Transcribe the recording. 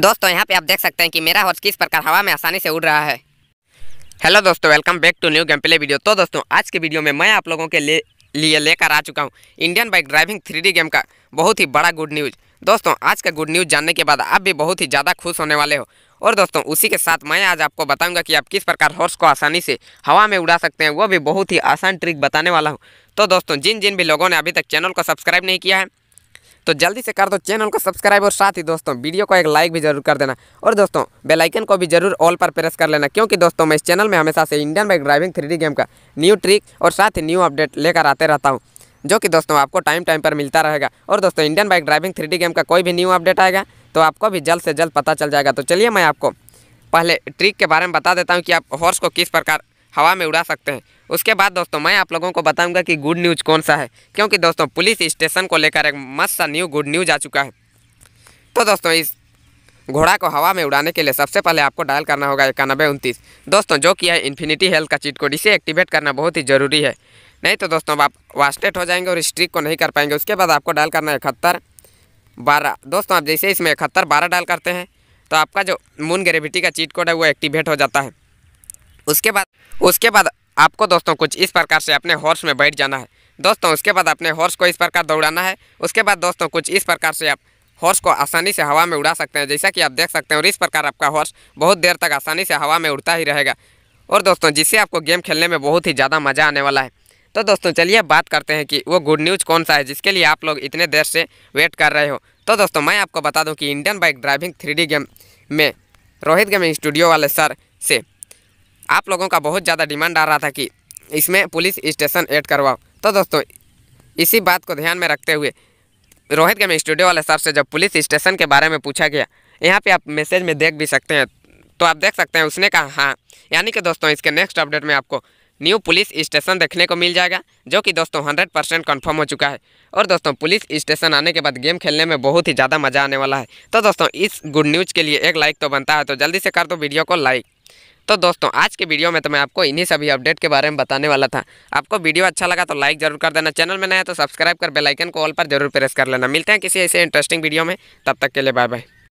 दोस्तों यहाँ पे आप देख सकते हैं कि मेरा हॉर्स किस प्रकार हवा में आसानी से उड़ रहा है हेलो दोस्तों welcome back to new game play video तो दोस्तों आज के वीडियो में मैं आप लोगों के लिए लिए लेकर आ चुका हूँ Indian bike driving three game का बहुत ही बड़ा गुड न्यूज़ दोस्तों आज का गुड न्यूज़ जानने के बाद आप भी बहुत ही ज़्यादा खुश होने वाले हो और दोस्तों उसी के साथ मैं आज आपको बताऊंगा कि आप किस प्रकार हॉर्स को आसानी से हवा में उड़ा सकते हैं वो भी बहुत ही आसान ट्रिक बताने वाला हूँ तो दोस्तों जिन जिन भी लोगों ने अभी तक चैनल को सब्सक्राइब नहीं किया है तो जल्दी से कर दो चैनल को सब्सक्राइब और साथ ही दोस्तों वीडियो को एक लाइक भी जरूर कर देना और दोस्तों बेलाइकन को भी जरूर ऑल पर प्रेस कर लेना क्योंकि दोस्तों मैं इस चैनल में हमेशा से Indian bike driving three game का न्यू ट्रिक और साथ ही न्यू अपडेट लेकर आते रहता हूँ जो कि दोस्तों आपको टाइम टाइम पर मिलता रहेगा और दोस्तों Indian bike driving three game का कोई भी न्यू अपडेट आएगा तो आपको भी जल्द से जल्द पता चल जाएगा तो चलिए मैं आपको पहले ट्रिक के बारे में बता देता हूँ कि आप हॉर्स को किस प्रकार हवा में उड़ा सकते हैं उसके बाद दोस्तों मैं आप लोगों को बताऊंगा कि गुड न्यूज़ कौन सा है क्योंकि दोस्तों पुलिस स्टेशन को लेकर एक मस्त सा न्यू गुड न्यूज़ आ चुका है तो दोस्तों इस घोड़ा को हवा में उड़ाने के लिए सबसे पहले आपको डायल करना होगा इक्यानबे उनतीस दोस्तों जो कि है इन्फिनिटी हेल्थ का चीट कोड इसे एक्टिवेट करना बहुत ही ज़रूरी है नहीं तो दोस्तों आप वास्टेट हो जाएंगे और स्ट्रिक को नहीं कर पाएंगे उसके बाद आपको डायल करना है इकहत्तर बारह दोस्तों आप जैसे इसमें इकहत्तर बारह डायल करते हैं तो आपका जो मून ग्रेविटी का चीट कोड है वो एक्टिवेट हो जाता है उसके बाद उसके बाद आपको दोस्तों कुछ इस प्रकार से अपने हॉर्स में बैठ जाना है दोस्तों उसके बाद अपने हॉर्स को इस प्रकार दौड़ाना है उसके बाद दोस्तों कुछ इस प्रकार से आप हॉर्स को आसानी से हवा में उड़ा सकते हैं जैसा कि आप देख सकते हैं और इस प्रकार आपका हॉर्स बहुत देर तक आसानी से हवा में उड़ता ही रहेगा और दोस्तों जिससे आपको गेम खेलने में बहुत ही ज़्यादा मज़ा आने वाला है तो दोस्तों चलिए बात करते हैं कि वो गुड न्यूज़ कौन सा है जिसके लिए आप लोग इतने देर से वेट कर रहे हो तो दोस्तों मैं आपको बता दूँ कि Indian bike driving three game में रोहित गेमिंग स्टूडियो वाले सर से आप लोगों का बहुत ज़्यादा डिमांड आ रहा था कि इसमें पुलिस स्टेशन ऐड करवाओ तो दोस्तों इसी बात को ध्यान में रखते हुए रोहित गेमिंग स्टूडियो वाले साहब से जब पुलिस स्टेशन के बारे में पूछा गया यहाँ पे आप मैसेज में देख भी सकते हैं तो आप देख सकते हैं उसने कहा हाँ यानी कि दोस्तों इसके नेक्स्ट अपडेट में आपको न्यू पुलिस स्टेशन देखने को मिल जाएगा जो कि दोस्तों हंड्रेड परसेंट कन्फर्म हो चुका है और दोस्तों पुलिस स्टेशन आने के बाद गेम खेलने में बहुत ही ज़्यादा मज़ा आने वाला है तो दोस्तों इस गुड न्यूज़ के लिए एक लाइक तो बनता है तो जल्दी से कर दो वीडियो को लाइक तो दोस्तों आज के वीडियो में तो मैं आपको इन्हीं सभी अपडेट के बारे में बताने वाला था आपको वीडियो अच्छा लगा तो लाइक जरूर कर देना चैनल में नया तो सब्सक्राइब कर बेलाइकन को ऑल पर जरूर प्रेस कर लेना मिलते हैं किसी ऐसे इंटरेस्टिंग वीडियो में तब तक के लिए बाय बाय